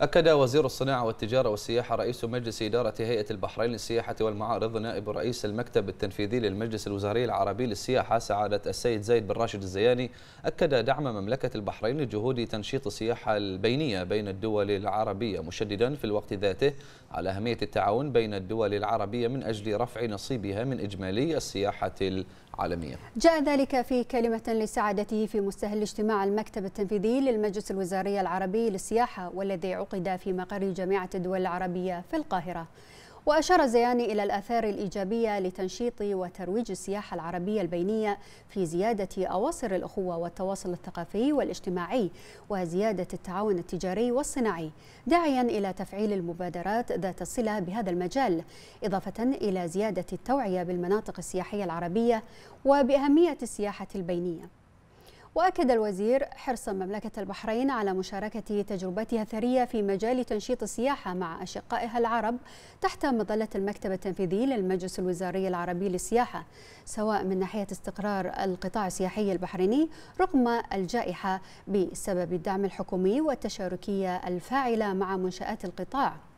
أكد وزير الصناعة والتجارة والسياحة رئيس مجلس إدارة هيئة البحرين للسياحة والمعارض نائب رئيس المكتب التنفيذي للمجلس الوزاري العربي للسياحة سعادة السيد زايد بن راشد الزياني أكد دعم مملكة البحرين لجهود تنشيط السياحة البينية بين الدول العربية مشددا في الوقت ذاته على أهمية التعاون بين الدول العربية من أجل رفع نصيبها من إجمالي السياحة العالمية جاء ذلك في كلمة لسعادته في مستهل اجتماع المكتب التنفيذي للمجلس الوزاري العربي للسياحة والذي عقد في مقر جامعة الدول العربية في القاهرة وأشار الزياني إلى الآثار الإيجابية لتنشيط وترويج السياحة العربية البينية في زيادة أواصر الأخوة والتواصل الثقافي والاجتماعي وزيادة التعاون التجاري والصناعي داعيا إلى تفعيل المبادرات ذات الصلة بهذا المجال إضافة إلى زيادة التوعية بالمناطق السياحية العربية وبأهمية السياحة البينية وأكد الوزير حرص مملكة البحرين على مشاركة تجربتها الثرية في مجال تنشيط السياحة مع أشقائها العرب تحت مظلة المكتب التنفيذي للمجلس الوزاري العربي للسياحة سواء من ناحية استقرار القطاع السياحي البحريني رغم الجائحة بسبب الدعم الحكومي والتشاركية الفاعلة مع منشآت القطاع